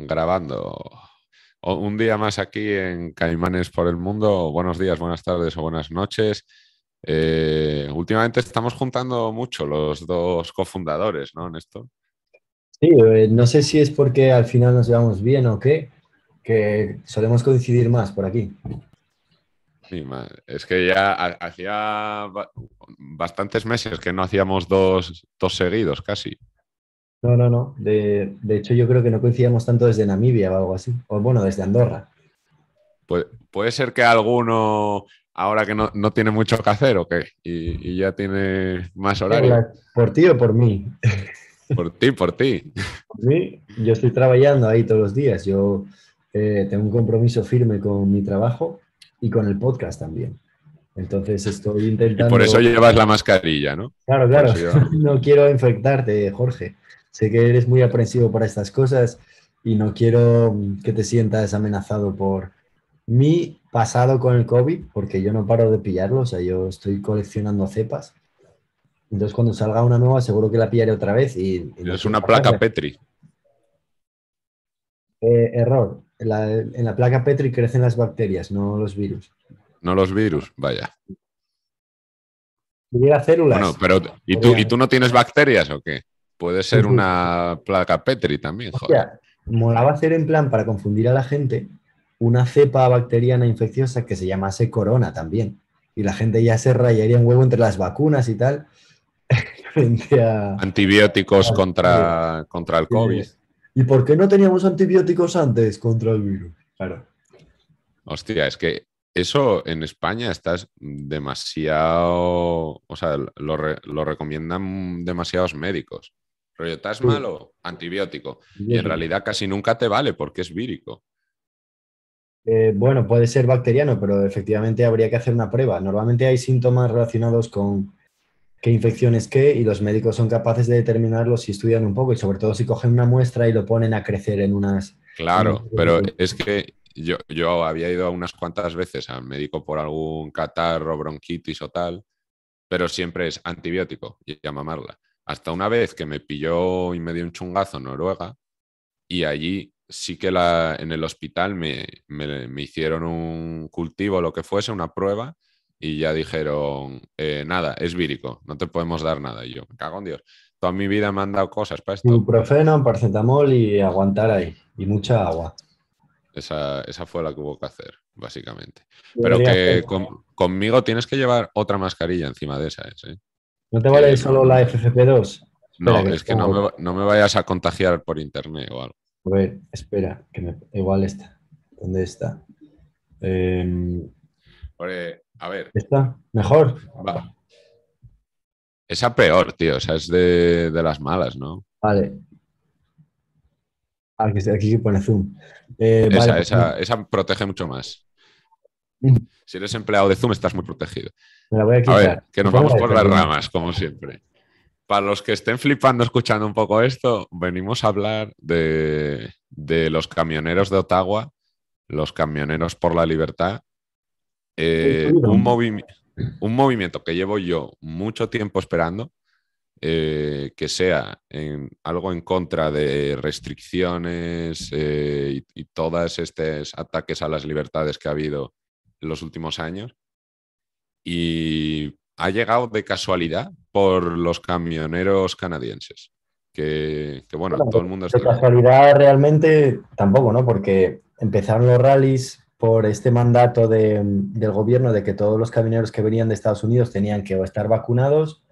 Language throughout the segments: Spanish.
Grabando. un día más aquí en Caimanes por el Mundo. Buenos días, buenas tardes o buenas noches. Eh, últimamente estamos juntando mucho los dos cofundadores, ¿no, Néstor? Sí, eh, no sé si es porque al final nos llevamos bien o qué, que solemos coincidir más por aquí. Es que ya hacía bastantes meses que no hacíamos dos seguidos casi. No, no, no. De, hecho, yo creo que no coincidíamos tanto desde Namibia o algo así. O bueno, desde Andorra. Pues, puede ser que alguno ahora que no, tiene mucho que hacer o qué, y, ya tiene más horario. Por, ti o por mí? Por ti, por ti. yo estoy trabajando ahí todos los días. Yo eh, tengo un compromiso firme con mi trabajo y con el podcast también. Entonces estoy intentando. Y por eso llevas la mascarilla, ¿no? Claro, claro. No quiero infectarte, Jorge sé que eres muy aprensivo para estas cosas y no quiero mm, que te sientas amenazado por mi pasado con el COVID, porque yo no paro de pillarlo, o sea, yo estoy coleccionando cepas. Entonces, cuando salga una nueva, seguro que la pillaré otra vez. Y, es una placa Petri. Eh, error. En la, placa Petri crecen las bacterias, no los virus. No los virus, vaya. células. Bueno, pero ¿y tú, ¿y tú no tienes bacterias o qué? Puede ser una placa Petri también, joder. sea, molaba hacer en plan para confundir a la gente una cepa bacteriana infecciosa que se llamase corona también. Y la gente ya se rayaría en huevo entre las vacunas y tal. antibióticos ah, contra, contra el COVID. ¿Y por qué no teníamos antibióticos antes contra el virus? Claro. Hostia, es que eso en España estás demasiado, o sea, lo, lo recomiendan demasiados médicos. Rollo, ¿estás malo? Antibiótico. Y en realidad casi nunca te vale porque es vírico. Eh, bueno, puede ser bacteriano, pero efectivamente habría que hacer una prueba. Normalmente hay síntomas relacionados con qué infección es qué y los médicos son capaces de determinarlo si estudian un poco y sobre todo si cogen una muestra y lo ponen a crecer en unas... Claro, pero es que yo, yo había ido unas cuantas veces al médico por algún catarro, bronquitis o tal, pero siempre es antibiótico y a mamarla. Hasta una vez que me pilló y me dio un chungazo Noruega y allí sí que en el hospital me, hicieron un cultivo, lo que fuese, una prueba, y ya dijeron, eh, nada, es vírico, no te podemos dar nada. Y yo, me cago en Dios, toda mi vida me han dado cosas para esto. Un profeno, un parcetamol y aguantar ahí, y mucha agua. Esa, esa fue la que hubo que hacer, básicamente. Pero que conmigo tienes que llevar otra mascarilla encima de esa. ¿eh? No te vale eh, solo la FFP2. No, es que no me, vayas a contagiar por internet o algo. A ver, espera, que me, igual está. ¿Dónde está? Em, a ver. ¿Esta? ¿Mejor? Esa peor, tío. Esa es de, las malas, ¿no? Vale. Ah, aquí, se pone Zoom. Eh, esa, pues esa protege mucho más. Mm. Si eres empleado de Zoom, estás muy protegido a ver, que nos vamos por las ramas, como siempre. Para los que estén flipando escuchando un poco esto, venimos a hablar de, los camioneros de Ottawa, los camioneros por la libertad. Eh, un, movimiento que llevo yo mucho tiempo esperando, eh, que sea algo en contra de restricciones eh, y, y todos estos ataques a las libertades que ha habido los últimos años, y ha llegado de casualidad por los camioneros canadienses. Que, bueno, todo el mundo De casualidad realmente tampoco, ¿no? Porque empezaron los rallies por este mandato del gobierno de que todos los camioneros que venían de Estados Unidos tenían que estar vacunados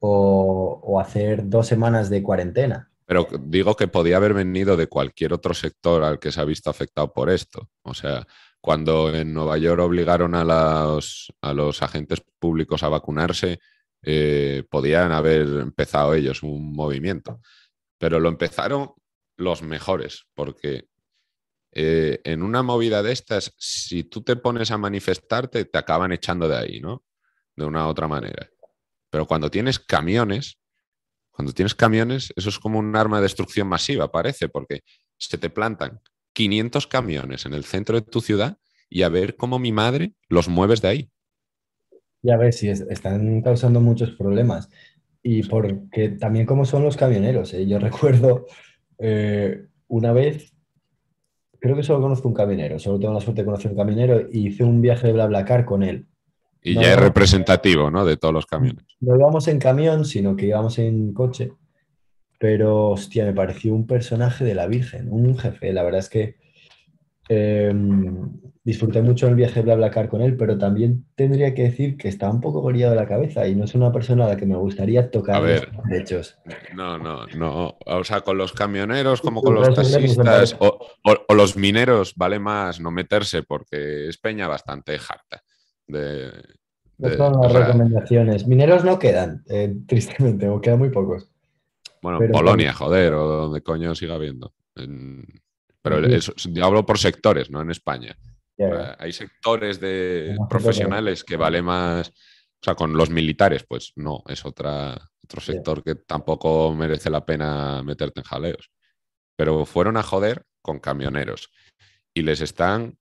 o, o hacer dos semanas de cuarentena. Pero digo que podía haber venido de cualquier otro sector al que se ha visto afectado por esto. O sea, cuando en Nueva York obligaron a, los agentes públicos a vacunarse, eh, podían haber empezado ellos un movimiento. Pero lo empezaron los mejores, porque eh, en una movida de estas, si tú te pones a manifestarte, te acaban echando de ahí, ¿no? De una u otra manera. Pero cuando tienes camiones, cuando tienes camiones, eso es como un arma de destrucción masiva, parece, porque se te plantan 500 camiones en el centro de tu ciudad y a ver cómo mi madre los mueves de ahí. Ya ves, sí, están causando muchos problemas. Y porque también como son los camioneros, ¿eh? yo recuerdo eh, una vez, creo que solo conozco un camionero, solo tengo la suerte de conocer un camionero y hice un viaje de BlaBlaCar con él. Y ya es representativo, ¿no? De todos los camiones. No íbamos en camión, sino que íbamos en coche pero hostia, me pareció un personaje de la Virgen, un jefe. La verdad es que em, disfruté mucho el viaje BlaBlaCar con él, pero también tendría que decir que está un poco gorillado de la cabeza y no es una persona a la que me gustaría tocar a ver, los hechos. No, no, no. O sea, con los camioneros, como con los taxistas o, los mineros, vale más no meterse porque es peña bastante jacta. Pues de, son las recomendaciones. Mineros no quedan, eh, tristemente, o quedan muy pocos. Bueno, Polonia, joder, o donde coño siga habiendo. Pero yo hablo por sectores, no en España. Hay sectores de profesionales que vale más, o sea, con los militares, pues no, es otra, otro sector que tampoco merece la pena meterte en jaleos. Pero fueron a joder con camioneros y les están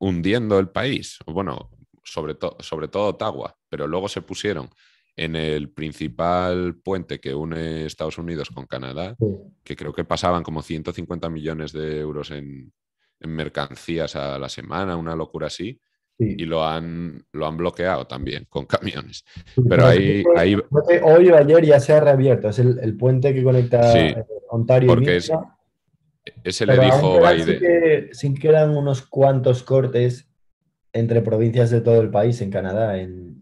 hundiendo el país. Bueno, sobre, todo sobre todo Ottawa, pero luego se pusieron en el principal puente que une Estados Unidos con Canadá, que creo que pasaban como 150 millones de euros en, mercancías a la semana, una locura así, y lo han, lo han bloqueado también con camiones. Pero, ahí, Hoy o ayer ya se ha reabierto, es el, puente que conecta eh, Ontario porque y es, Ese le dijo Biden. Sí que eran unos cuantos cortes entre provincias de todo el país en Canadá, en,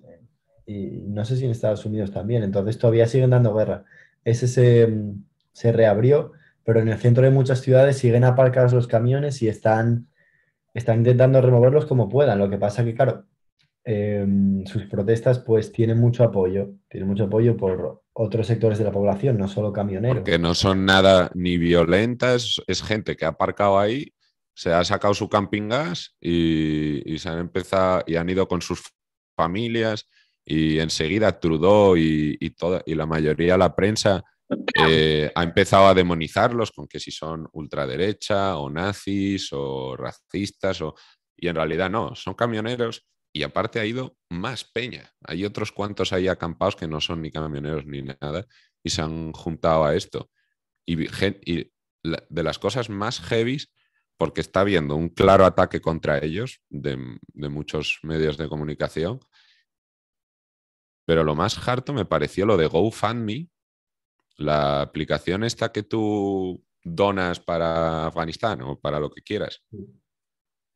y no sé si en Estados Unidos también, entonces todavía siguen dando guerra. Ese se, reabrió, pero en el centro de muchas ciudades siguen aparcados los camiones y están, están intentando removerlos como puedan. Lo que pasa que, claro, em, sus protestas pues tienen mucho apoyo, tienen mucho apoyo por otros sectores de la población, no solo camioneros. que no son nada ni violentas, es gente que ha aparcado ahí, se ha sacado su camping gas y, y se han empezado y han ido con sus familias y enseguida Trudeau y, y, toda, y la mayoría de la prensa eh, ha empezado a demonizarlos con que si son ultraderecha o nazis o racistas o... y en realidad no, son camioneros y aparte ha ido más peña. Hay otros cuantos ahí acampados que no son ni camioneros ni nada y se han juntado a esto. Y, de las cosas más heavies, porque está habiendo un claro ataque contra ellos de, de muchos medios de comunicación, pero lo más harto me pareció lo de GoFundMe, la aplicación esta que tú donas para Afganistán o para lo que quieras.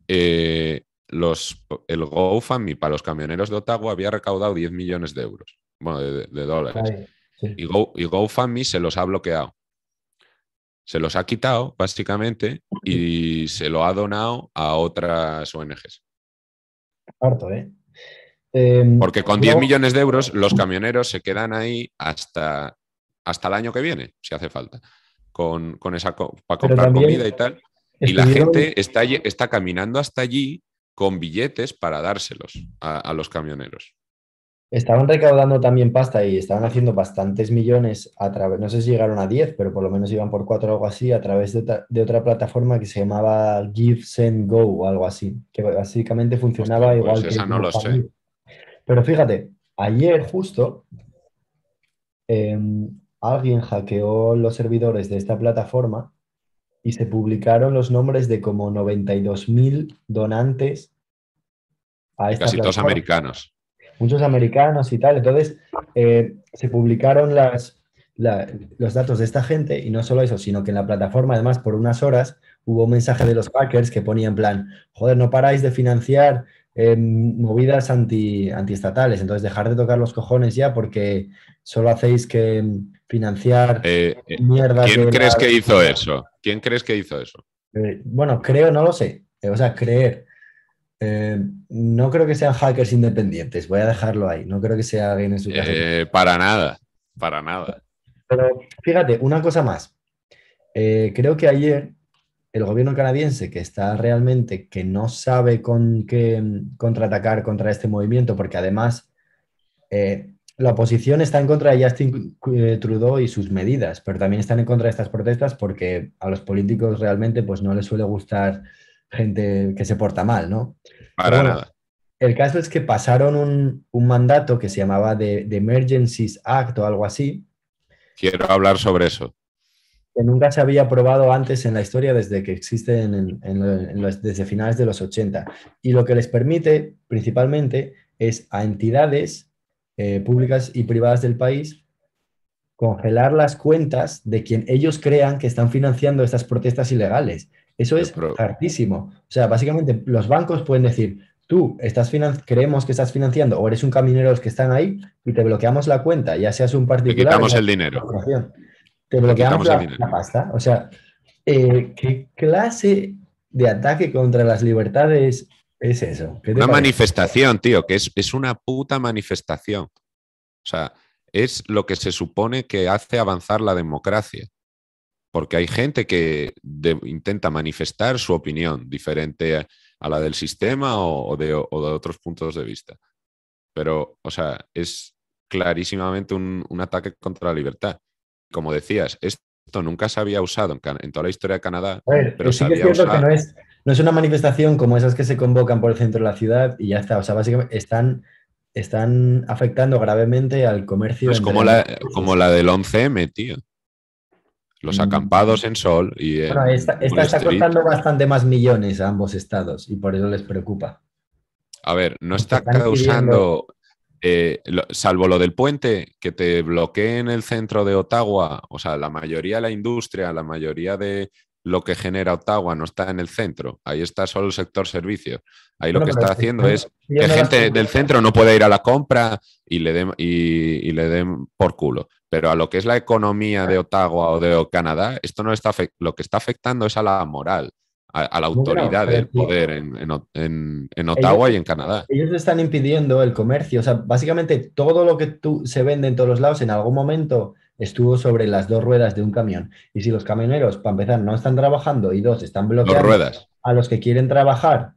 Eh, los, el GoFundMe para los camioneros de Otago había recaudado 10 millones de euros, bueno, de, dólares. Y, Go, y GoFundMe se los ha bloqueado. Se los ha quitado, básicamente, y se lo ha donado a otras ONGs. Harto, ¿eh? Em, Porque con 10 millones de euros los camioneros se quedan ahí hasta, hasta el año que viene, si hace falta, con, esa para comprar comida y tal. Y la gente está, está caminando hasta allí con billetes para dárselos a, los camioneros. Estaban recaudando también pasta y estaban haciendo bastantes millones a través, no sé si llegaron a 10, pero por lo menos iban por 4 o algo así, a través de, otra plataforma que se llamaba Give, Send, Go o algo así, que básicamente funcionaba pues igual que... no lo sé. Pero fíjate, ayer justo em, alguien hackeó los servidores de esta plataforma y se publicaron los nombres de como 92.000 donantes a esta Casi todos americanos. Muchos americanos y tal. Entonces, eh, se publicaron las, los datos de esta gente y no solo eso, sino que en la plataforma, además, por unas horas hubo un mensaje de los hackers que ponía en plan, joder, no paráis de financiar movidas anti, antiestatales. Entonces, dejar de tocar los cojones ya porque solo hacéis que financiar eh, eh, mierda ¿Quién crees que hizo eso? ¿Quién crees que hizo eso? Eh, bueno, creo, no lo sé. o sea, creer. no creo que sean hackers independientes, voy a dejarlo ahí. No creo que sea alguien en su casa. para nada, para nada. Pero fíjate, una cosa más. creo que ayer el gobierno canadiense, que está realmente, que no sabe con qué mm, contraatacar contra este movimiento, porque además eh, la oposición está en contra de Justin eh, Trudeau y sus medidas, pero también están en contra de estas protestas porque a los políticos realmente pues, no les suele gustar gente que se porta mal, ¿no? Para nada. El caso es que pasaron un, mandato que se llamaba de The Emergencies Act o algo así. Quiero hablar sobre eso que nunca se había probado antes en la historia desde que existen desde finales de los 80. Y lo que les permite principalmente es a entidades eh, públicas y privadas del país congelar las cuentas de quien ellos crean que están financiando estas protestas ilegales. Eso es hartísimo. O sea, básicamente los bancos pueden decir, tú estás creemos que estás financiando o eres un caminero los que están ahí y te bloqueamos la cuenta, ya seas un particular. Te quitamos el dinero. Te bloqueamos la, la, pasta. O sea, eh, ¿qué clase de ataque contra las libertades es eso? Una manifestación, tío, que es, una puta manifestación. O sea, es lo que se supone que hace avanzar la democracia. Porque hay gente que intenta manifestar su opinión diferente a, la del sistema o, de, otros puntos de vista. Pero, o sea, es clarísimamente un ataque contra la libertad como decías, esto nunca se había usado en, toda la historia de Canadá, pero sí que no, es, una manifestación como esas que se convocan por el centro de la ciudad y ya está. O sea, básicamente están están afectando gravemente al comercio. Es pues como la, como la del 11M, tío. Los mm. acampados en sol y... está costando bastante más millones a ambos estados y por eso les preocupa. A ver, no está causando... Eh, salvo lo del puente, que te en el centro de Ottawa, o sea, la mayoría de la industria, la mayoría de lo que genera Ottawa no está en el centro, ahí está solo el sector servicios. Ahí lo que está haciendo es que gente del centro no puede ir a la compra y le, den, y, le den por culo. Pero a lo que es la economía de Ottawa o de Canadá, esto no está lo que está afectando es a la moral a, la autoridad del poder en, en, en, Ottawa y en Canadá. Ellos están impidiendo el comercio. O sea, básicamente todo lo que se vende en todos los lados en algún momento estuvo sobre las dos ruedas de un camión. Y si los camioneros, para empezar, no están trabajando y dos, están bloqueando a los que quieren trabajar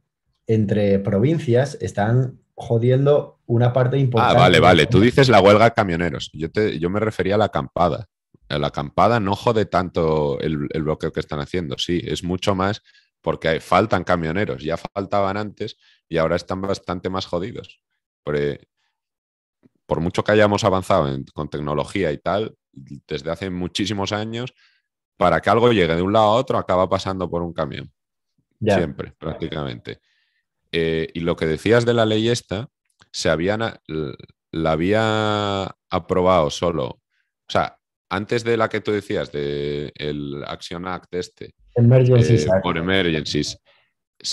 entre provincias, están jodiendo una parte ah, importante. Ah, vale, vale. Tú dices la huelga de camioneros. Yo, yo me refería a la acampada. La acampada no jode tanto el, el bloqueo que están haciendo. Sí, es mucho más porque faltan camioneros, ya faltaban antes y ahora están bastante más jodidos. por mucho que hayamos avanzado con tecnología y tal, desde hace muchísimos años, para que algo llegue de un lado a otro, acaba pasando por un camión. Siempre, prácticamente. Eh, y lo que decías de la ley esta, se habían, la había aprobado solo, o sea, antes de la que tú decías, del el Action Act este, eh, emergencies emergencies,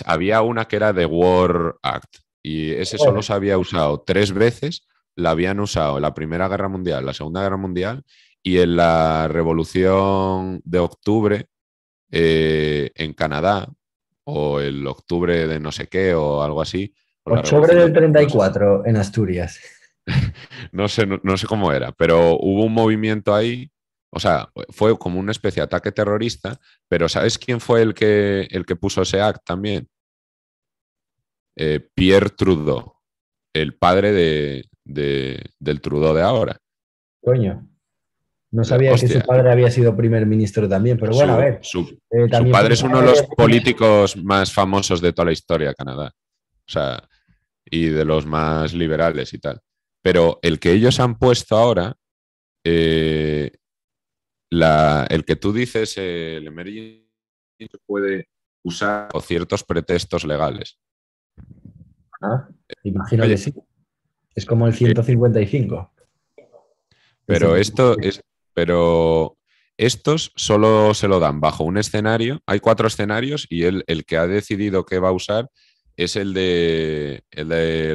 había una que era The War Act y ese solo se había usado tres veces, la habían usado en la Primera Guerra Mundial, la Segunda Guerra Mundial y en la Revolución de Octubre eh, en Canadá, o el octubre de no sé qué, o algo así. Octubre del 34 en Asturias. no, sé, sé cómo era, pero hubo un movimiento ahí o sea, fue como una especie de ataque terrorista, pero ¿sabes quién fue el que, el que puso ese act también? Eh, Pierre Trudeau, el padre de, del Trudeau de ahora. Coño. No sabía si que su padre había sido primer ministro también, pero bueno, a ver. Su, eh, su padre es uno de los políticos más famosos de toda la historia de Canadá. O sea, y de los más liberales y tal. Pero el que ellos han puesto ahora, eh, el que tú dices, el emergency puede usar o ciertos pretextos legales. Ah, eh, imagino que sí. Es como el 155. Pero esto es, pero estos solo se lo dan bajo un escenario. Hay cuatro escenarios y el que ha decidido qué va a usar es el de,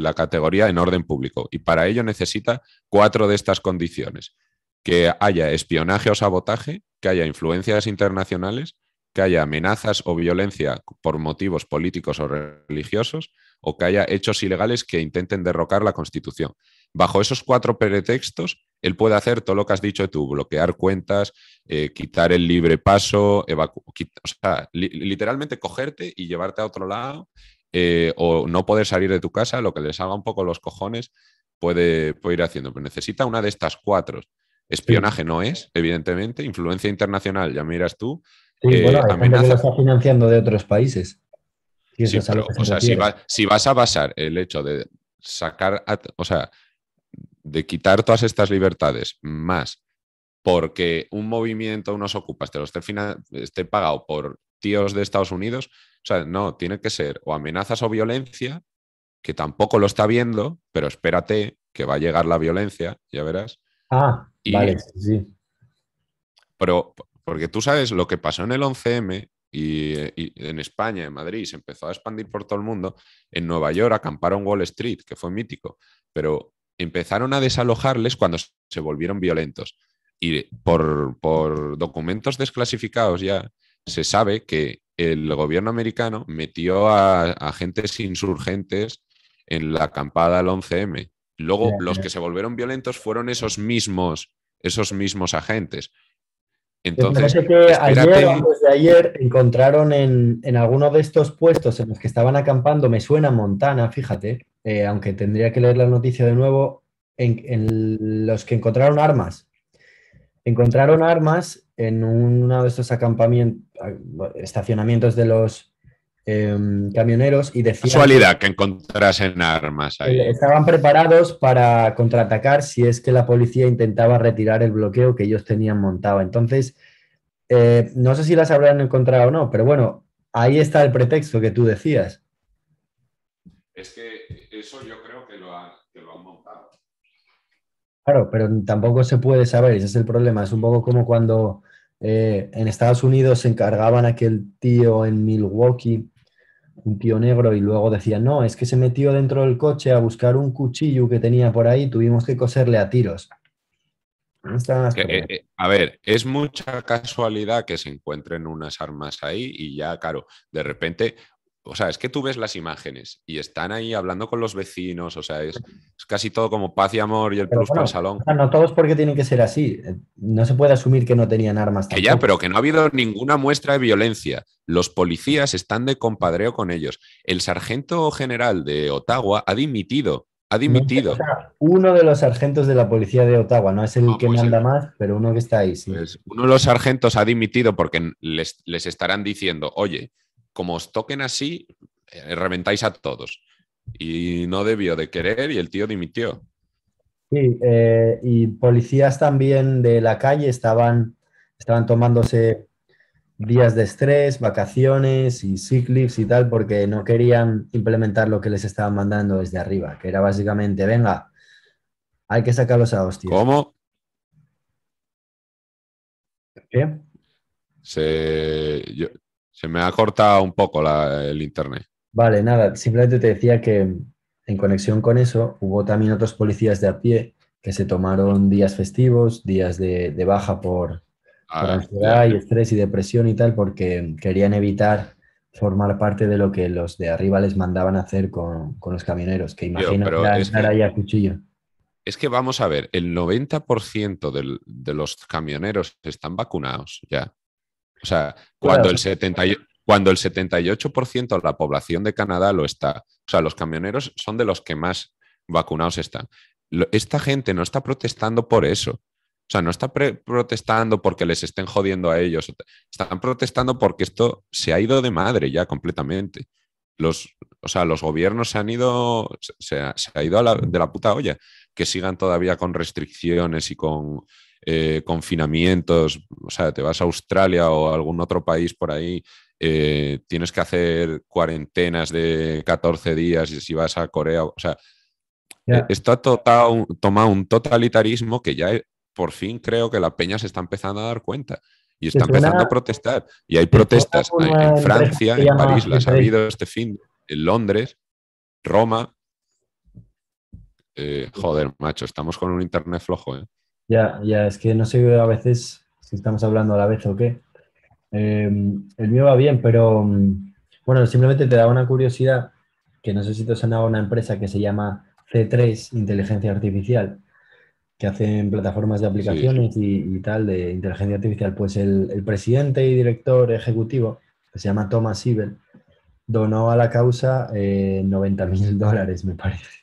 la categoría en orden público y para ello necesita cuatro de estas condiciones. Que haya espionaje o sabotaje, que haya influencias internacionales, que haya amenazas o violencia por motivos políticos o religiosos o que haya hechos ilegales que intenten derrocar la Constitución. Bajo esos cuatro pretextos, él puede hacer todo lo que has dicho tú, bloquear cuentas, eh, quitar el libre paso, o sea, literalmente cogerte y llevarte a otro lado eh, o no poder salir de tu casa, lo que les haga un poco los cojones, puede, ir haciendo. Pero necesita una de estas cuatro. Espionaje no es, evidentemente. Influencia internacional, ya miras tú. Eh, está financiando de otros países. o sea, si, vas a basar el hecho de sacar, o sea, de quitar todas estas libertades más porque un movimiento, unos ocupas, te lo esté pagado por tíos de Estados Unidos. O sea, no, tiene que ser o amenazas o violencia, que tampoco lo está viendo, pero espérate que va a llegar la violencia, ya verás. Ah, vale, sí. Pero, porque tú sabes lo que pasó en el 11M y, en España, en Madrid, se empezó a expandir por todo el mundo. En Nueva York acamparon Wall Street, que fue mítico, pero empezaron a desalojarles cuando se volvieron violentos. Y por documentos desclasificados ya, se sabe que el gobierno americano metió a agentes insurgentes en la acampada al 11M. Luego, los que se volvieron violentos fueron esos mismos, esos mismos agentes. Entonces, ayer ayer encontraron en, en alguno de estos puestos en los que estaban acampando, me suena Montana, fíjate, eh, aunque tendría que leer la noticia de nuevo, en, en los que encontraron armas. Encontraron armas en uno de estos acampamientos, ah, estacionamientos de los em, camioneros y decían... Casualidad que encontrasen armas ahí. Estaban preparados para contraatacar si es que la policía intentaba retirar el bloqueo que ellos tenían montado. Entonces, eh, no sé si las habrán encontrado o no, pero bueno, ahí está el pretexto que tú decías. Es que eso yo creo que lo han montado. Claro, pero tampoco se puede saber, ese es el problema. Es un poco como cuando eh, en Estados Unidos se encargaban aquel tío en Milwaukee, un tío negro, y luego decían, no, es que se metió dentro del coche a buscar un cuchillo que tenía por ahí, tuvimos que coserle a tiros. Eh, eh, a ver, es mucha casualidad que se encuentren unas armas ahí y ya, claro, de repente o sea, es que tú ves las imágenes y están ahí hablando con los vecinos, o sea, es, casi todo como paz y amor y el plus el salón. No todos porque tienen que ser así. Eh, no se puede asumir que no tenían armas. Que ya, pero que no ha habido ninguna muestra de violencia. Los policías están de compadreo con ellos. El sargento general de Ottawa ha dimitido. Ha dimitido. Uno de los sargentos de la policía de Ottawa, no es el ah, que pues manda más, pero uno que está ahí, pues uno de los sargentos ha dimitido porque les, les estarán diciendo, oye, como os toquen así, eh, reventáis a todos. Y no debió de querer y el tío dimitió. Sí, eh, y policías también de la calle estaban, estaban tomándose días de estrés, vacaciones y sick y tal, porque no querían implementar lo que les estaban mandando desde arriba, que era básicamente, venga, hay que sacarlos a hostias. ¿Cómo? ¿Qué? Se... Se me ha cortado un poco el internet. Vale, nada, simplemente te decía que en conexión con eso hubo también otros policías de a pie que se tomaron días festivos, días de, baja por, ah, ansiedad y estrés y depresión y tal, porque querían evitar formar parte de lo que los de arriba les mandaban hacer con, los camioneros, que imagino que estar ahí a cuchillo. Es que vamos a ver, el 90% de los camioneros están vacunados ya. O sea, cuando el 70, cuando el 78% de la población de Canadá lo está. O sea, los camioneros son de los que más vacunados están. Esta gente no está protestando por eso. O sea, no está protestando porque les estén jodiendo a ellos. Están protestando porque esto se ha ido de madre ya completamente. Los, o sea, los gobiernos se han ido, se, ha, ido de la puta olla. Que sigan todavía con restricciones y con, eh, confinamientos, o sea, te vas a Australia o a algún otro país por ahí, eh, tienes que hacer cuarentenas de 14 días y si vas a Corea, o sea, eh, esto ha total, tomado un totalitarismo que ya por fin creo que la peña se está empezando a dar cuenta y está empezando a protestar. Y hay protestas en Francia, en París, las ha habido este fin, en Londres, Roma. joder, macho, estamos con un internet flojo, ¿eh? Ya, ya, es que no sé a veces si estamos hablando a la vez o qué. Em, el mío va bien, pero mm, bueno, simplemente te da una curiosidad que no sé si te sonaba una empresa que se llama C3 Inteligencia Artificial, que hacen plataformas de aplicaciones y, tal de inteligencia artificial. Pues el, presidente y director ejecutivo, que se llama Thomas Siebel, donó a la causa eh, 90 mil dólares, me parece.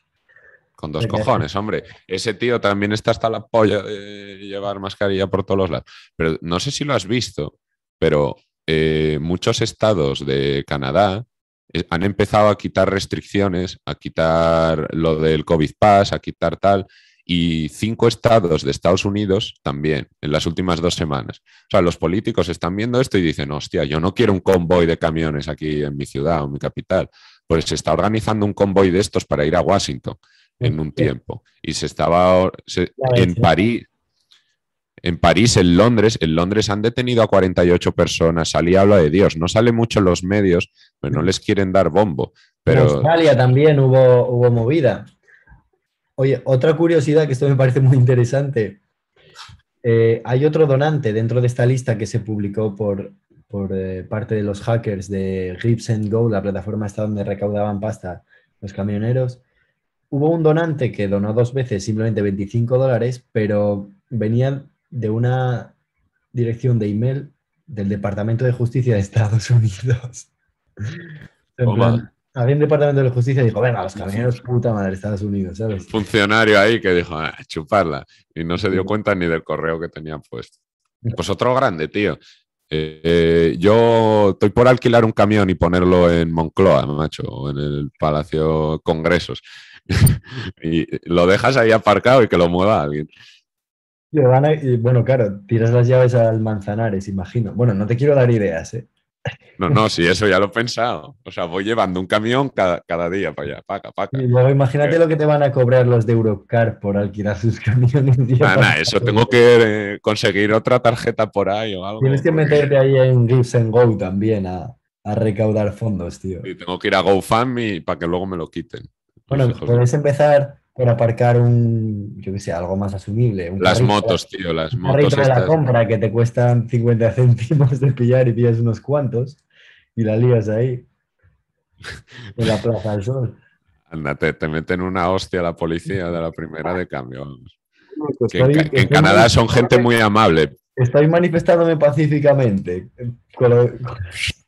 Con dos cojones, hombre. Ese tío también está hasta la polla de llevar mascarilla por todos los lados. Pero no sé si lo has visto, pero eh, muchos estados de Canadá eh, han empezado a quitar restricciones, a quitar lo del COVID Pass, a quitar tal, y cinco estados de Estados Unidos también, en las últimas dos semanas. O sea, los políticos están viendo esto y dicen, hostia, yo no quiero un convoy de camiones aquí en mi ciudad o en mi capital. Pues se está organizando un convoy de estos para ir a Washington en un tiempo. Y se estaba en París. En París, en Londres, en Londres han detenido a 48 personas, salí habla de Dios, no sale mucho en los medios, pero no les quieren dar bombo. Pero... En Australia también hubo, hubo movida. Oye, otra curiosidad que esto me parece muy interesante. Eh, hay otro donante dentro de esta lista que se publicó por, por eh, parte de los hackers de Grips and Go, la plataforma esta donde recaudaban pasta los camioneros, hubo un donante que donó dos veces simplemente 25 dólares, pero venían de una dirección de email del Departamento de Justicia de Estados Unidos. había un departamento de justicia y dijo, venga, los camioneros, puta madre, de Estados Unidos, ¿sabes? funcionario ahí que dijo, ah, chuparla. Y no se dio cuenta ni del correo que tenían puesto. Pues otro grande, tío. Eh, yo estoy por alquilar un camión y ponerlo en Moncloa, macho, o en el Palacio Congresos. y lo dejas ahí aparcado y que lo mueva alguien. bueno, claro, tiras las llaves al Manzanares, imagino. Bueno, no te quiero dar ideas, ¿eh? No, no, sí, eso ya lo he pensado. O sea, voy llevando un camión cada, día para allá, paca, paca. Y luego imagínate eh. lo que te van a cobrar los de Eurocar por alquilar sus camiones. Nada, eso tengo que eh, conseguir otra tarjeta por ahí o algo. Tienes que meterte ahí en Gives Go también a, a recaudar fondos, tío. Y tengo que ir a GoFundMe para que luego me lo quiten. Bueno, puedes empezar para aparcar un, yo qué sé, algo más asumible. las motos, tío, las motos. Estas... de la compra que te cuestan 50 céntimos de pillar y pillas unos cuantos y la lías ahí, en la Plaza del Sol. Andate, te meten una hostia la policía de la primera de cambio. en Canadá son gente muy amable. Estoy manifestándome pacíficamente con,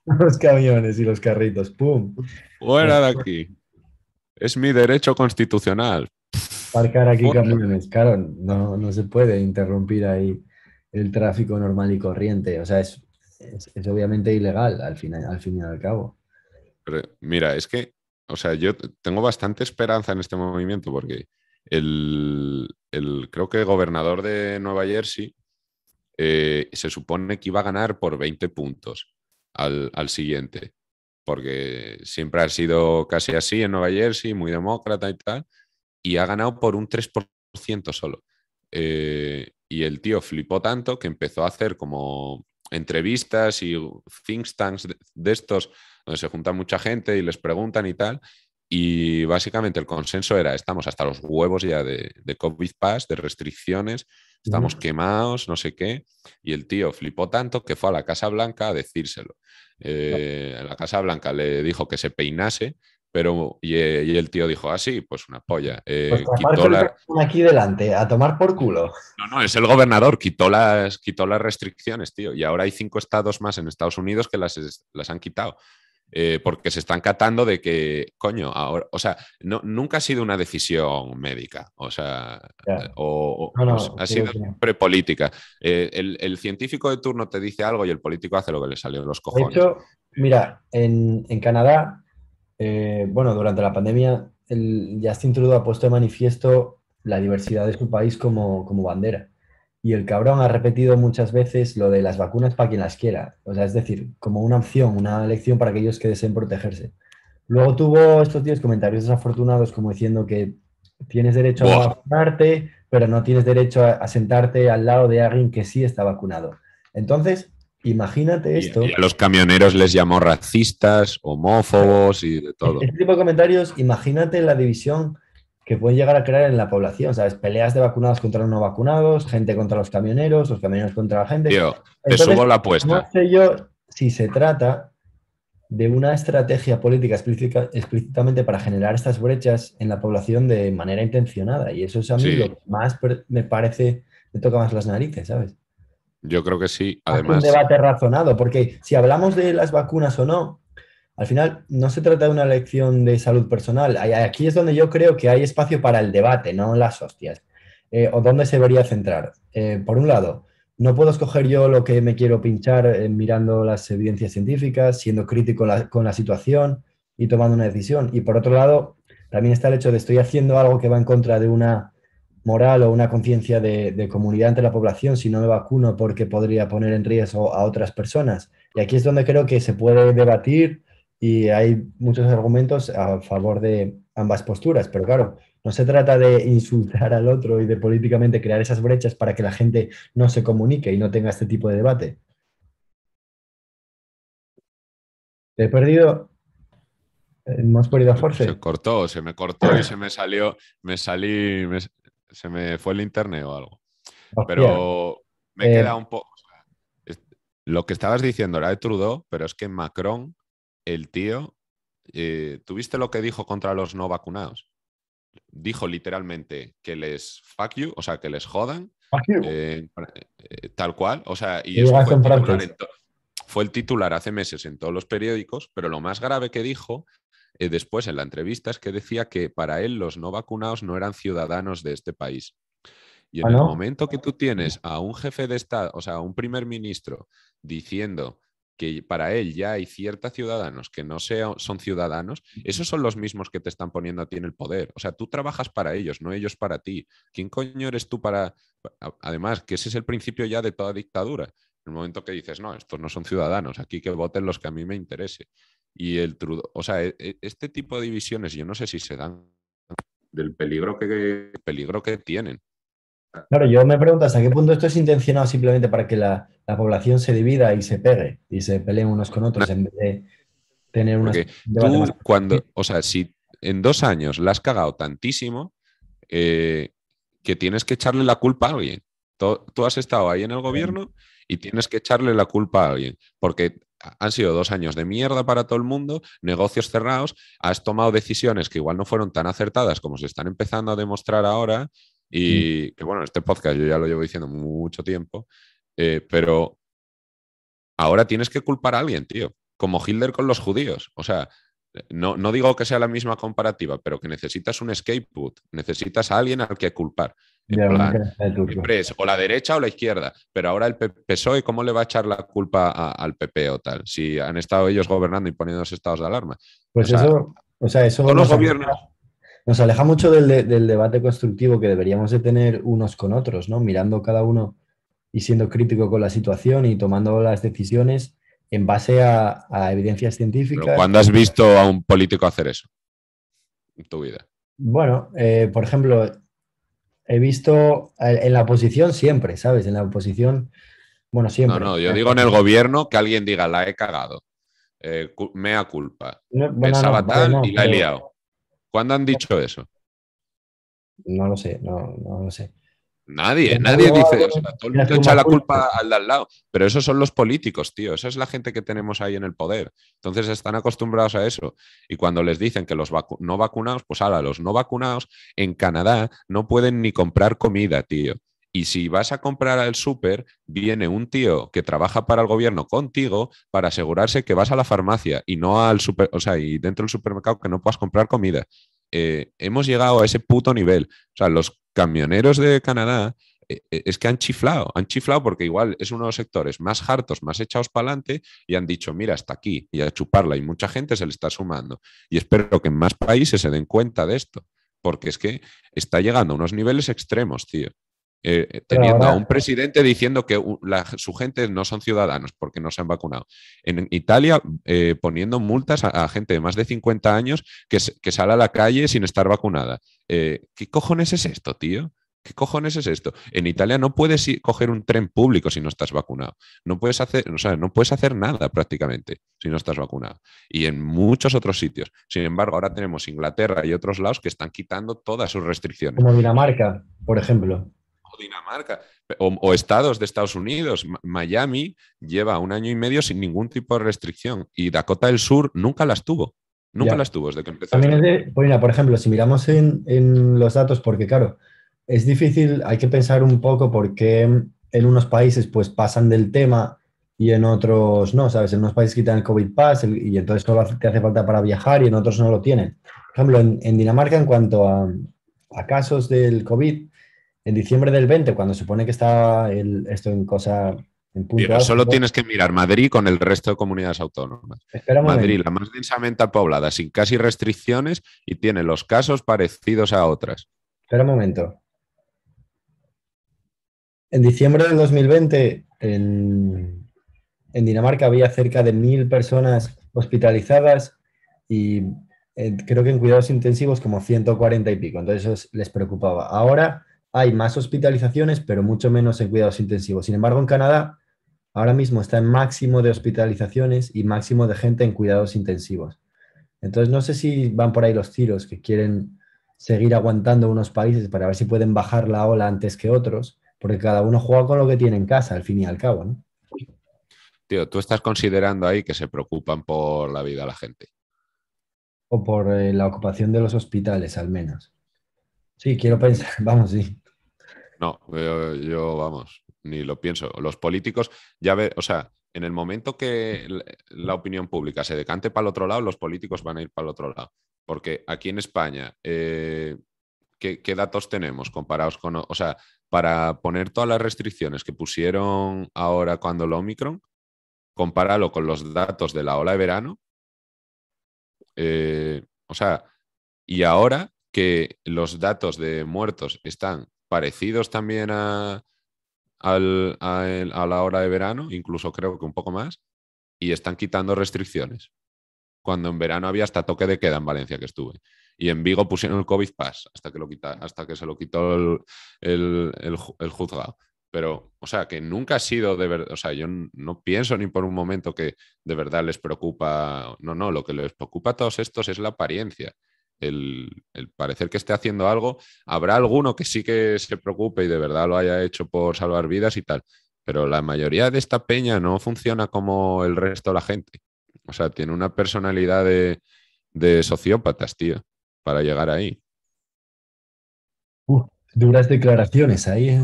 con los camiones y los carritos. ¡Pum! Fuera de aquí. Es mi derecho constitucional. Parcar aquí camiones, claro, no, se puede interrumpir ahí el tráfico normal y corriente. O sea, es, obviamente ilegal al final, al fin y al cabo. mira, es que, o sea, yo tengo bastante esperanza en este movimiento porque el, creo que el gobernador de Nueva Jersey eh, se supone que iba a ganar por 20 puntos al, al siguiente, porque siempre ha sido casi así en Nueva Jersey, muy demócrata y tal y ha ganado por un 3% solo. Eh, y el tío flipó tanto que empezó a hacer como entrevistas y think tanks de estos, donde se junta mucha gente y les preguntan y tal. Y básicamente el consenso era, estamos hasta los huevos ya de, COVID Pass, de restricciones, estamos quemados, no sé qué. Y el tío flipó tanto que fue a la Casa Blanca a decírselo. a eh, la Casa Blanca le dijo que se peinase pero, eh, y, el tío dijo, ah, sí, pues una polla. Pues eh, quitó aquí delante, a tomar por culo. No, no, es el gobernador, quitó las, quitó las restricciones, tío. Y ahora hay cinco estados más en Estados Unidos que las, las han quitado. Eh, porque se están catando de que, coño, ahora, o sea, nunca ha sido una decisión médica, o sea, o, ha sido siempre política el, científico de turno te dice algo y el político hace lo que le salió en los cojones. De hecho, mira, en Canadá eh, bueno, durante la pandemia, el Justin Trudeau ha puesto de manifiesto la diversidad de su país como, como bandera. Y el cabrón ha repetido muchas veces lo de las vacunas para quien las quiera. O sea, es decir, como una opción, una elección para aquellos que deseen protegerse. Luego tuvo estos días comentarios desafortunados como diciendo que tienes derecho a vacunarte, pero no tienes derecho a sentarte al lado de alguien que sí está vacunado. Entonces, Imagínate esto. a los camioneros les llamo racistas, homófobos y de todo. Este tipo de comentarios, imagínate la división que puede llegar a crear en la población, ¿sabes? Peleas de vacunados contra los no vacunados, gente contra los camioneros, los camioneros contra la gente. Yo. te subo la apuesta. No sé yo si se trata de una estrategia política explícita, explícitamente para generar estas brechas en la población de manera intencionada. Y eso es a mí lo que más me parece, me toca más las narices, ¿sabes? Yo creo que sí, además. Un debate razonado, porque si hablamos de las vacunas o no, al final no se trata de una elección de salud personal. Aquí es donde yo creo que hay espacio para el debate, no las hostias. Eh, o dónde se debería centrar. Eh, por un lado, no puedo escoger yo lo que me quiero pinchar eh, mirando las evidencias científicas, siendo crítico con la situación y tomando una decisión. Y por otro lado, también está el hecho de estoy haciendo algo que va en contra de una moral o una conciencia de, comunidad ante la población si no me vacuno porque podría poner en riesgo a otras personas. Y aquí es donde creo que se puede debatir y hay muchos argumentos a favor de ambas posturas, pero claro, no se trata de insultar al otro y de políticamente crear esas brechas para que la gente no se comunique y no tenga este tipo de debate. Te he perdido. Hemos eh, perdido a Se cortó, se me cortó y se me salió, me salí, me, se me fue el internet o algo. Pero me eh, queda un poco. Lo que estabas diciendo era de Trudeau, pero es que Macron, el tío, eh, ¿tuviste lo que dijo contra los no vacunados? Dijo literalmente que les fuck you, o sea, que les jodan. Eh, tal cual, o sea, y, fue fue el titular hace meses en todos los periódicos, pero lo más grave que dijo eh, después en la entrevista es que decía que para él los no vacunados no eran ciudadanos de este país. Y en ah, el momento que tú tienes a un jefe de Estado, o sea, a un primer ministro diciendo que para él ya hay ciertos ciudadanos que no son ciudadanos, esos son los mismos que te están poniendo a ti en el poder. O sea, tú trabajas para ellos, no ellos para ti. ¿Quién coño eres tú para...? Además, que ese es el principio ya de toda dictadura en el momento que dices, no, estos no son ciudadanos, aquí que voten los que a mí me interese. Y el Trudeau, o sea, e, e, este tipo de divisiones, yo no sé si se dan del peligro que, peligro que tienen. Claro, yo me pregunto hasta qué punto esto es intencionado simplemente para que la, población se divida y se pegue y se peleen unos con otros en vez de tener una. cuando, o sea, si en dos años la has cagado tantísimo, eh, que tienes que echarle la culpa a alguien. Tú, has estado ahí en el gobierno y tienes que echarle la culpa a alguien, porque han sido dos años de mierda para todo el mundo, negocios cerrados, has tomado decisiones que igual no fueron tan acertadas como se están empezando a demostrar ahora, y mm. que bueno, este podcast yo ya lo llevo diciendo mucho tiempo, eh, pero ahora tienes que culpar a alguien, tío, como Hitler con los judíos, o sea, no, digo que sea la misma comparativa, pero que necesitas un scapegoat, necesitas a alguien al que culpar. o la derecha o la izquierda, pero ahora el PSOE, ¿cómo le va a echar la culpa al PP o tal? Si han estado ellos gobernando y poniendo los estados de alarma. Pues eso, o sea, eso. nos aleja mucho del, debate constructivo que deberíamos de tener unos con otros, ¿no? Mirando cada uno y siendo crítico con la situación y tomando las decisiones en base a, a evidencias científicas. ¿Cuándo has visto a un político hacer eso en tu vida? Bueno, eh, por ejemplo, he visto eh, en la oposición siempre, ¿sabes? En la oposición, bueno, siempre. No, no, yo digo en el gobierno que alguien diga, la he cagado, me eh, mea culpa, pensaba tal y la he liado. ¿Cuándo han dicho eso? No lo sé, no, no lo sé. Nadie, nadie dice, todo el mundo echa la culpa al de al lado, pero esos son los políticos, tío, esa es la gente que tenemos ahí en el poder. Entonces están acostumbrados a eso. Y cuando les dicen que los no vacunados, pues ahora los no vacunados en Canadá no pueden ni comprar comida, tío. Y si vas a comprar al súper, viene un tío que trabaja para el gobierno contigo para asegurarse que vas a la farmacia y no al super, o sea, y dentro del supermercado que no puedas comprar comida. Eh, hemos llegado a ese puto nivel. O sea, los camioneros de Canadá eh, eh, es que han chiflado, han chiflado porque igual es uno de los sectores más hartos, más echados para adelante y han dicho, mira, hasta aquí y a chuparla y mucha gente se le está sumando. Y espero que en más países se den cuenta de esto, porque es que está llegando a unos niveles extremos, tío. Eh, eh, teniendo a un presidente diciendo que su gente no son ciudadanos porque no se han vacunado. En Italia eh, poniendo multas a, gente de más de 50 años que, sale a la calle sin estar vacunada. ¿Qué cojones es esto, tío? ¿Qué cojones es esto? En Italia no puedes coger un tren público si no estás vacunado. No puedes hacer, o sea, no puedes hacer nada prácticamente si no estás vacunado. Y en muchos otros sitios. Sin embargo, ahora tenemos Inglaterra y otros lados que están quitando todas sus restricciones. Como Dinamarca, por ejemplo. Dinamarca, o, estados de Estados Unidos. Miami lleva un año y medio sin ningún tipo de restricción y Dakota del Sur nunca las tuvo. Nunca las tuvo desde que empezó. También este por ejemplo, si miramos en, los datos, porque claro, es difícil, hay que pensar un poco por qué en unos países pues pasan del tema y en otros no, ¿sabes? En unos países quitan el COVID Pass y entonces solo te hace falta para viajar y en otros no lo tienen. Por ejemplo, en, Dinamarca, en cuanto a casos del COVID, en diciembre del 20, cuando se supone que estaba esto en cosa... En punto solo tienes que mirar Madrid con el resto de comunidades autónomas. Madrid, la más densamente poblada, sin casi restricciones y tiene los casos parecidos a otras. Espera un momento. En diciembre del 2020, en, Dinamarca había cerca de mil personas hospitalizadas y eh, creo que en cuidados intensivos como 140 y pico. Entonces eso les preocupaba. Ahora hay más hospitalizaciones, pero mucho menos en cuidados intensivos. Sin embargo, en Canadá ahora mismo está en máximo de hospitalizaciones y máximo de gente en cuidados intensivos. Entonces, no sé si van por ahí los tiros que quieren seguir aguantando unos países para ver si pueden bajar la ola antes que otros, porque cada uno juega con lo que tiene en casa, al fin y al cabo. ¿no? Tío, tú estás considerando ahí que se preocupan por la vida de la gente. O por eh, la ocupación de los hospitales, al menos. Sí, quiero pensar, vamos, sí. No, yo, vamos, ni lo pienso. Los políticos, ya ve, o sea, en el momento que la opinión pública se decante para el otro lado, los políticos van a ir para el otro lado. Porque aquí en España, eh, ¿qué, datos tenemos comparados con, o sea, para poner todas las restricciones que pusieron ahora cuando el Omicron, compáralo con los datos de la ola de verano. Eh, o sea, y ahora que los datos de muertos están parecidos también a, al, a, la hora de verano, incluso creo que un poco más, y están quitando restricciones. Cuando en verano había hasta toque de queda en Valencia que estuve. Y en Vigo pusieron el COVID Pass hasta que, lo quita, hasta que se lo quitó el, el, el juzgado. Pero, o sea, que nunca ha sido de verdad, o sea, yo no pienso ni por un momento que de verdad les preocupa, no, no, lo que les preocupa a todos estos es la apariencia el, parecer que esté haciendo algo, habrá alguno que sí que se preocupe y de verdad lo haya hecho por salvar vidas y tal, pero la mayoría de esta peña no funciona como el resto de la gente. O sea, tiene una personalidad de, sociópatas, tío, para llegar ahí. duras declaraciones ahí, ¿eh?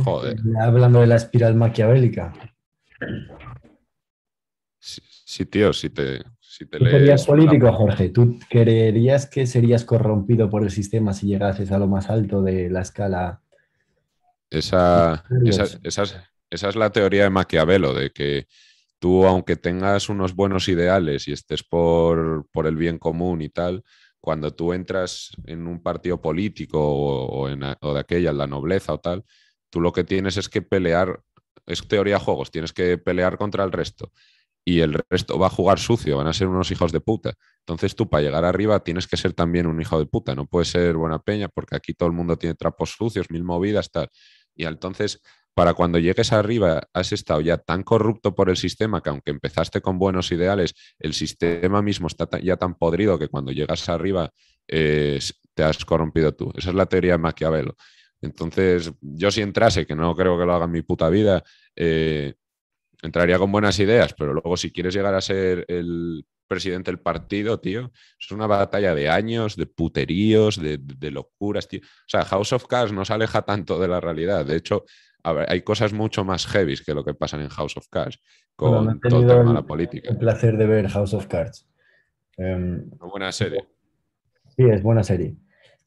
hablando de la espiral maquiavélica. Sí, tío, si te, si ¿Tú político, Jorge? ¿Tú creerías que serías corrompido por el sistema si llegases a lo más alto de la escala? Esa, es, la teoría de Maquiavelo, de que tú, aunque tengas unos buenos ideales y estés por, el bien común y tal, cuando tú entras en un partido político o, en, de aquella, la nobleza o tal, tú lo que tienes es que pelear, es teoría juegos, tienes que pelear contra el resto y el resto va a jugar sucio, van a ser unos hijos de puta. Entonces tú para llegar arriba tienes que ser también un hijo de puta, no puedes ser buena peña porque aquí todo el mundo tiene trapos sucios, mil movidas, tal. Y entonces para cuando llegues arriba has estado ya tan corrupto por el sistema que aunque empezaste con buenos ideales, el sistema mismo está ya tan podrido que cuando llegas arriba eh, te has corrompido tú. Esa es la teoría de Maquiavelo. Entonces, yo si entrase, que no creo que lo haga mi puta vida, eh, entraría con buenas ideas, pero luego si quieres llegar a ser el presidente del partido, tío, es una batalla de años, de puteríos, de, locuras, tío. O sea, House of Cards no se aleja tanto de la realidad. De hecho, hay cosas mucho más heavy que lo que pasan en House of Cards con todo el tema de la política. Un placer de ver House of Cards. Em, una buena serie. Sí, es buena serie.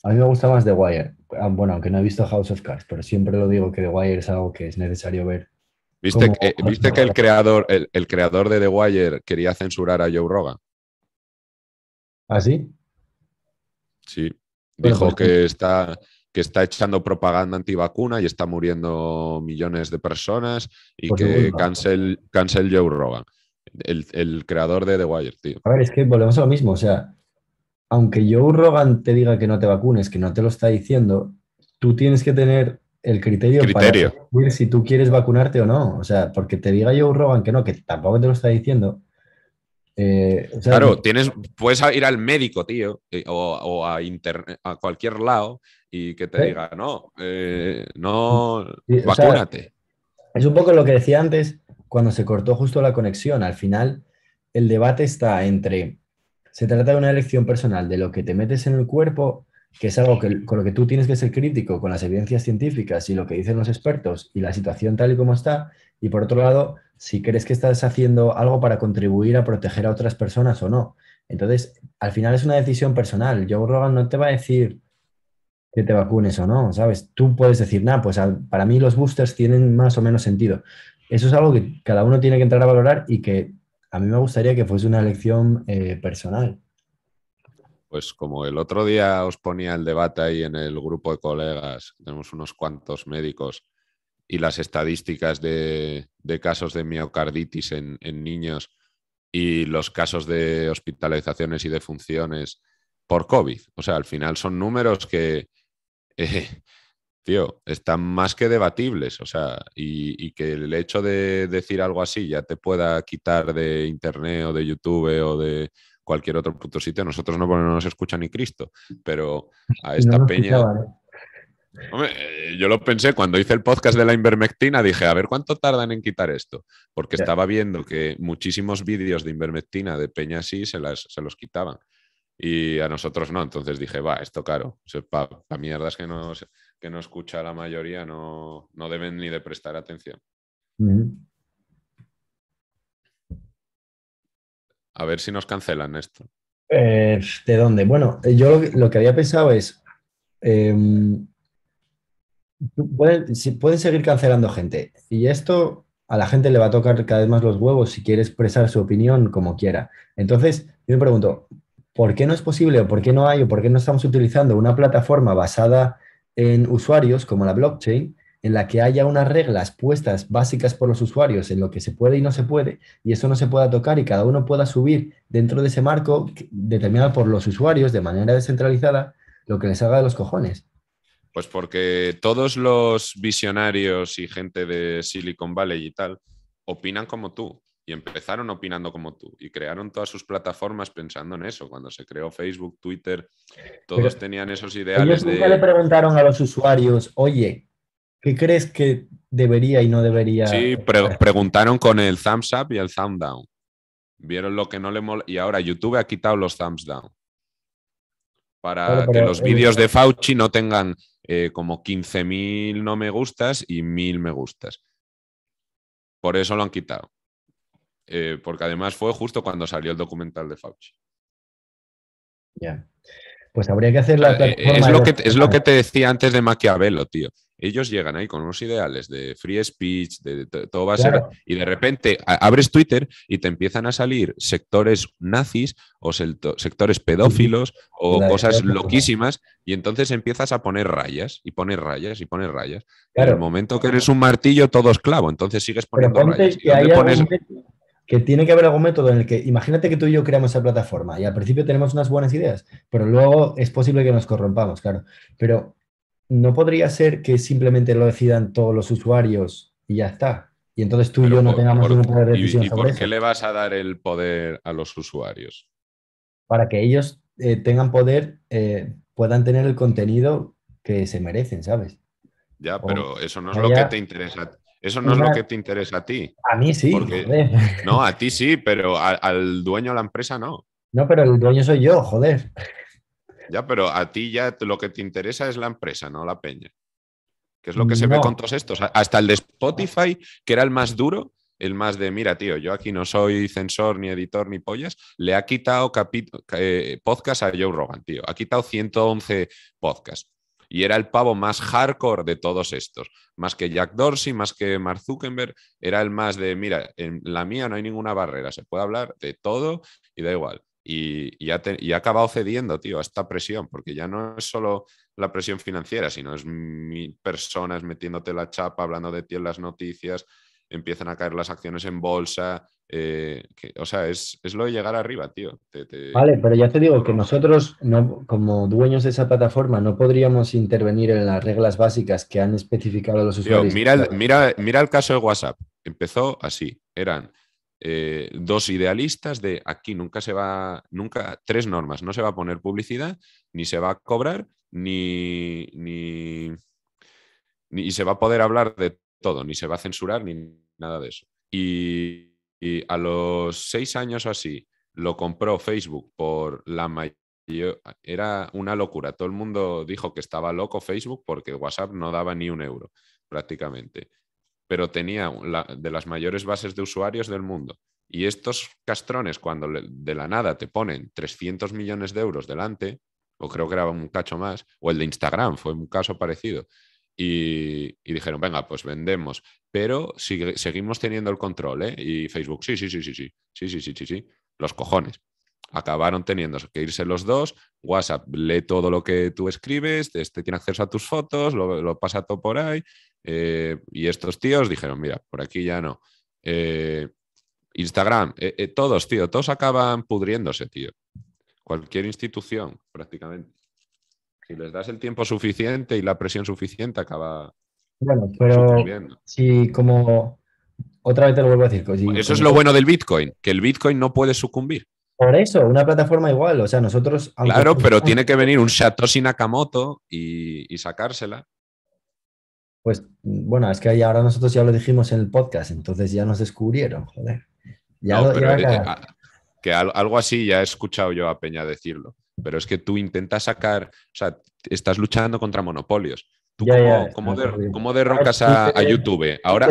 A mí me gusta más The Wire. Ah, bueno, aunque no he visto House of Cards, pero siempre lo digo que The Wire es algo que es necesario ver ¿Viste, que, ¿viste que el creador, el, creador de The Wire quería censurar a Joe Rogan? ¿Ah, sí? Sí. Dijo que está, que está echando propaganda antivacuna y está muriendo millones de personas y que cancel, cancel Joe Rogan. El, el, creador de The Wire, tío. A ver, es que volvemos a lo mismo. O sea, aunque Joe Rogan te diga que no te vacunes, que no te lo está diciendo, tú tienes que tener el criterio, para si tú quieres vacunarte o no. O sea, porque te diga yo Rogan que no, que tampoco te lo está diciendo. Eh, claro, tienes, puedes ir al médico, tío, eh, o, a, a cualquier lado y que te diga, no, eh, no, vacúnate. es un poco lo que decía antes cuando se cortó justo la conexión. Al final, el debate está entre, se trata de una elección personal, de lo que te metes en el cuerpo que es algo que, con lo que tú tienes que ser crítico con las evidencias científicas y lo que dicen los expertos y la situación tal y como está, y por otro lado, si crees que estás haciendo algo para contribuir a proteger a otras personas o no. Entonces, al final es una decisión personal. yo Rogan no te va a decir que te vacunes o no, ¿sabes? Tú puedes decir, nada, pues para mí los boosters tienen más o menos sentido. Eso es algo que cada uno tiene que entrar a valorar y que a mí me gustaría que fuese una elección eh, personal. Pues como el otro día os ponía el debate ahí en el grupo de colegas, tenemos unos cuantos médicos, y las estadísticas de, casos de miocarditis en, niños y los casos de hospitalizaciones y defunciones por COVID. O sea, al final son números que, eh, tío, están más que debatibles. O sea, y, que el hecho de decir algo así ya te pueda quitar de internet o de YouTube o de, cualquier otro puto sitio. Nosotros no, no nos escucha ni Cristo, pero a esta peña... ¿eh? Eh, yo lo pensé cuando hice el podcast de la invermectina, dije, a ver cuánto tardan en quitar esto, porque estaba viendo que muchísimos vídeos de invermectina de Peña así se, las, se los quitaban y a nosotros no, entonces dije, va, esto caro, la mierda para que no, que no escucha la mayoría no, no deben ni de prestar atención. A ver si nos cancelan esto. Eh, ¿De dónde? Bueno, eh, yo lo que, había pensado es. Em, si pueden seguir cancelando gente. Y esto a la gente le va a tocar cada vez más los huevos si quiere expresar su opinión como quiera. Entonces, yo me pregunto, ¿por qué no es posible o por qué no hay o por qué no estamos utilizando una plataforma basada en usuarios como la blockchain en la que haya unas reglas puestas básicas por los usuarios en lo que se puede y no se puede, y eso no se pueda tocar y cada uno pueda subir dentro de ese marco determinado por los usuarios de manera descentralizada lo que les haga de los cojones. Pues porque todos los visionarios y gente de Silicon Valley y tal opinan como tú y empezaron opinando como tú y crearon todas sus plataformas pensando en eso. Cuando se creó Facebook, Twitter, todos tenían esos ideales. nunca le preguntaron a los usuarios, oye, ¿Qué crees que debería y no debería? Sí, preguntaron con el thumbs up y el thumbs down. Vieron lo que no le molesta Y ahora YouTube ha quitado los thumbs down. Para que los vídeos de Fauci no tengan eh, como 15.000 no me gustas y 1.000 me gustas. Por eso lo han quitado. Eh, porque además fue justo cuando salió el documental de Fauci. Ya. Pues habría que hacer la es lo que te decía antes de Maquiavelo, tío ellos llegan ahí con unos ideales de free speech, de, todo va a ser. Y de repente abres Twitter y te empiezan a salir sectores nazis o sectores pedófilos o cosas loquísimas. Y entonces empiezas a poner rayas y poner rayas y poner rayas. En el momento que eres un martillo, todo es clavo. Entonces sigues poniendo rayas. Que, ¿Y pones... que tiene que haber algún método en el que, imagínate que tú y yo creamos esa plataforma y al principio tenemos unas buenas ideas, pero luego es posible que nos corrompamos, claro. Pero no podría ser que simplemente lo decidan todos los usuarios y ya está. Y entonces tú y yo no tengamos ningún poder de decisión. ¿Y, por qué le vas a dar el poder a los usuarios? Para que ellos eh, tengan poder, eh, puedan tener el contenido que se merecen, ¿sabes? Ya, pero eso no es lo que te interesa. Eso no es lo que te interesa a ti. A mí sí. No, a ti sí, pero al dueño de la empresa no. No, pero el dueño soy yo, joder. Ya, pero a ti ya lo que te interesa es la empresa, no la peña. Que es lo que se ve con todos estos. Hasta el de Spotify, que era el más duro, el más de, mira, tío, yo aquí no soy censor, ni editor, ni pollas, le ha quitado eh, podcast a Joe Rogan, tío. Ha quitado 111 podcasts. Y era el pavo más hardcore de todos estos. Más que Jack Dorsey, más que Mark Zuckerberg, era el más de, mira, en la mía no hay ninguna barrera, se puede hablar de todo y da igual y, ha y, ha acabado cediendo, tío, a esta presión, porque ya no es solo la presión financiera, sino es personas metiéndote la chapa, hablando de ti en las noticias, empiezan a caer las acciones en bolsa. Eh, o sea, es, lo de llegar arriba, tío. Vale, pero ya te digo que nosotros, no, como dueños de esa plataforma, no podríamos intervenir en las reglas básicas que han especificado los usuarios. mira, mira, mira el caso de WhatsApp. Empezó así. Eran eh, dos idealistas de aquí nunca se va, nunca, tres normas, no se va a poner publicidad, ni se va a cobrar, ni, ni, se va a poder hablar de todo, ni se va a censurar, ni nada de eso. Y, a los seis años o así, lo compró Facebook por la mayor era una locura. Todo el mundo dijo que estaba loco Facebook porque WhatsApp no daba ni un euro prácticamente pero tenía de las mayores bases de usuarios del mundo. Y estos castrones, cuando de la nada te ponen 300 millones de euros delante, o creo que era un cacho más, o el de Instagram, fue un caso parecido, y, dijeron, venga, pues vendemos, pero seguimos teniendo el control, ¿eh? Y Facebook, sí, sí, sí, sí, sí, sí, sí, sí, sí, sí, los cojones acabaron teniendo que irse los dos. WhatsApp lee todo lo que tú escribes, este tiene acceso a tus fotos, lo, pasa todo por ahí. Eh, y estos tíos dijeron, mira, por aquí ya no. Eh, Instagram, eh, todos, tío, todos acaban pudriéndose, tío. Cualquier institución, prácticamente. Si les das el tiempo suficiente y la presión suficiente, acaba. Bueno, pero si como otra vez te lo vuelvo a decir. Eso es lo bueno del Bitcoin, que el Bitcoin no puede sucumbir. Por eso, una plataforma igual. O sea, nosotros. Claro, pero tiene que venir un Satoshi Nakamoto y, sacársela. Pues bueno, es que ahora nosotros ya lo dijimos en el podcast, entonces ya nos descubrieron, joder. que ah, algo así ya he escuchado yo a Peña decirlo. Pero es que tú intentas sacar, o sea, estás luchando contra monopolios. Tú como, como, de, derrocas a, YouTube? Ahora,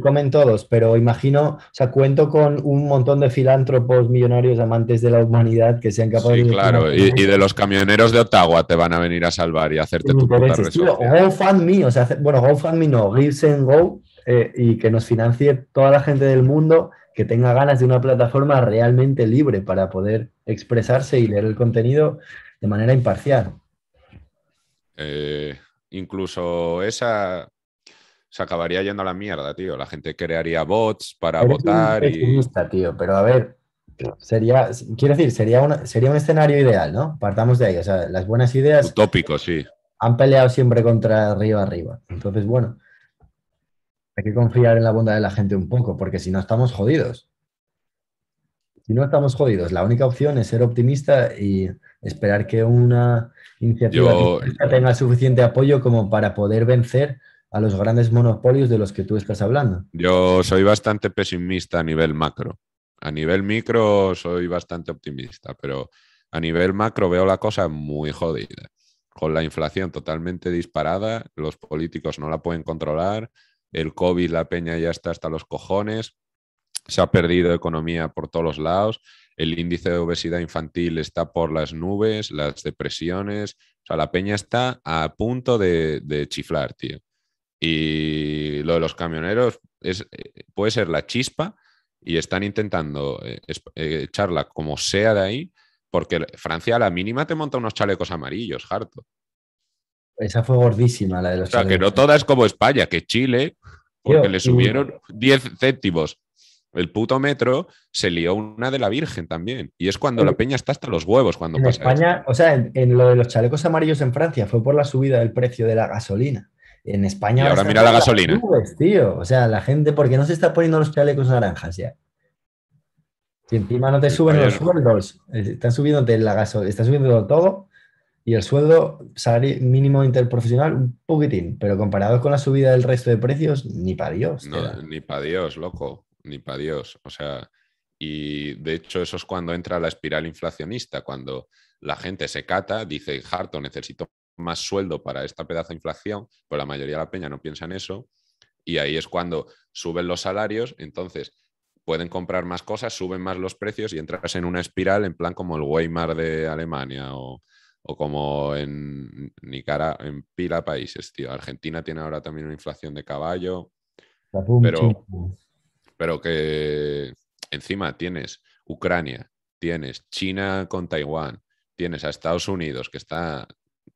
comen todos, pero imagino, o sea, cuento con un montón de filántropos millonarios amantes de la humanidad que sean capaces sí, de... claro, y, de los camioneros de Ottawa te van a venir a salvar y hacerte tu puta GoFundMe, o sea, bueno, GoFundMe no, Gives and Go, eh, y que nos financie toda la gente del mundo que tenga ganas de una plataforma realmente libre para poder expresarse y leer el contenido de manera imparcial. Eh, incluso esa se acabaría yendo a la mierda, tío. La gente crearía bots para votar y. tío, pero a ver, sería, quiero decir, sería, sería un escenario ideal, ¿no? Partamos de ahí. O sea, las buenas ideas. tópico, sí. Han peleado siempre contra arriba arriba. Entonces, bueno, hay que confiar en la bondad de la gente un poco, porque si no estamos jodidos. Si no estamos jodidos, la única opción es ser optimista y esperar que una iniciativa yo, tenga suficiente apoyo como para poder vencer a los grandes monopolios de los que tú estás hablando. Yo soy bastante pesimista a nivel macro. A nivel micro soy bastante optimista, pero a nivel macro veo la cosa muy jodida. Con la inflación totalmente disparada, los políticos no la pueden controlar, el COVID, la peña ya está hasta los cojones, se ha perdido economía por todos los lados el índice de obesidad infantil está por las nubes, las depresiones, o sea, la peña está a punto de, chiflar, tío. Y lo de los camioneros es, eh, puede ser la chispa y están intentando eh, eh, echarla como sea de ahí, porque Francia a la mínima te monta unos chalecos amarillos, harto. Esa fue gordísima, la de los O sea, que no toda es como España, que Chile, porque le subieron 10 céntimos. El puto metro se lió una de la Virgen también. Y es cuando la peña está hasta los huevos cuando en España, o sea, en, lo de los chalecos amarillos en Francia fue por la subida del precio de la gasolina. En España. ahora mira la gasolina. tío. O sea, la gente, ¿por qué no se está poniendo los chalecos naranjas ya? Si encima no te suben los sueldos, eh, están subiendo la gasolina, Está subiendo todo y el sueldo salario mínimo interprofesional un poquitín, pero comparado con la subida del resto de precios, ni para Dios. ni para Dios, loco ni para Dios. O sea, y de hecho eso es cuando entra la espiral inflacionista, cuando la gente se cata, dice, Harto, necesito más sueldo para esta pedazo de inflación, pero pues la mayoría de la peña no piensa en eso. Y ahí es cuando suben los salarios, entonces pueden comprar más cosas, suben más los precios y entras en una espiral en plan como el Weimar de Alemania o, o como en Nicaragua, en pila países, tío. Argentina tiene ahora también una inflación de caballo. Pero, pero que encima tienes Ucrania, tienes China con Taiwán, tienes a Estados Unidos que está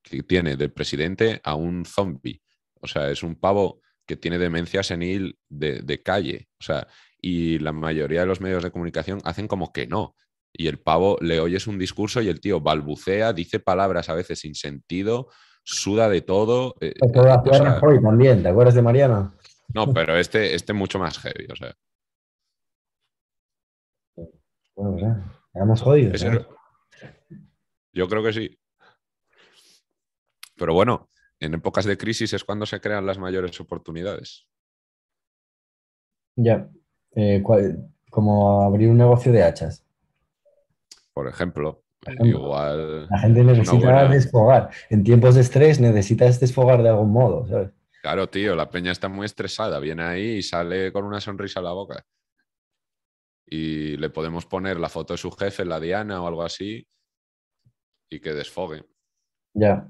que tiene del presidente a un zombie. O sea, es un pavo que tiene demencia senil de, calle. O sea, y la mayoría de los medios de comunicación hacen como que no. Y el pavo le oyes un discurso y el tío balbucea, dice palabras a veces sin sentido, suda de todo. Eh, ¿te acuerdas de Mariana? No, pero este, este mucho más heavy. O sea. Pues Yo creo que sí. Pero bueno, en épocas de crisis es cuando se crean las mayores oportunidades. Ya, eh, como abrir un negocio de hachas. Por ejemplo, igual. La gente necesita desfogar. En tiempos de estrés necesitas desfogar de algún modo, ¿sabes? Claro, tío, la peña está muy estresada, viene ahí y sale con una sonrisa a la boca y le podemos poner la foto de su jefe, la Diana o algo así, y que desfogue. Ya.